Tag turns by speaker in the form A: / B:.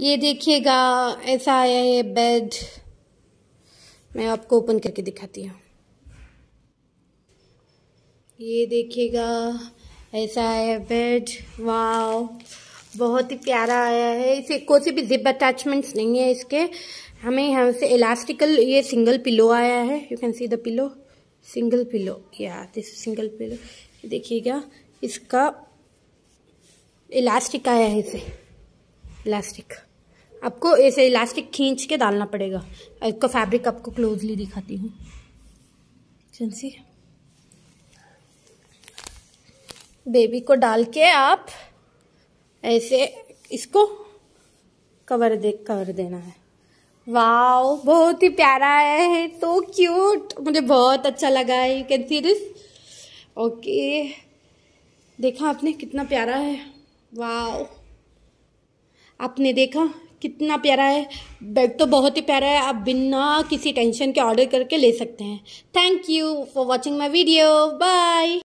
A: ये देखिएगा ऐसा आया है बेड मैं आपको ओपन करके दिखाती हूँ ये देखिएगा ऐसा आया बेड वाओ बहुत ही प्यारा आया है इसे कोई भी जिप अटैचमेंट्स नहीं है इसके हमें यहाँ से इलास्टिकल ये सिंगल पिलो आया है you can see the pillow single pillow या दिस सिंगल पिलो देखिएगा इसका इलास्टिक आया है इसे इलास्टिक आपको ऐसे इलास्टिक खींच के डालना पड़ेगा इसका फैब्रिक आपको क्लोजली दिखाती हूँ चंसी बेबी को डाल के आप ऐसे इसको कवर दे कवर देना है वाओ बहुत ही प्यारा है तो क्यूट मुझे बहुत अच्छा लगा है you can see this okay देखा आपने कितना प्यारा है वाओ आपने देखा कितना प्यारा है बैग तो बहुत ही प्यारा है आप बिना किसी टेंशन के ऑर्डर करके ले सकते हैं thank you for watching my video bye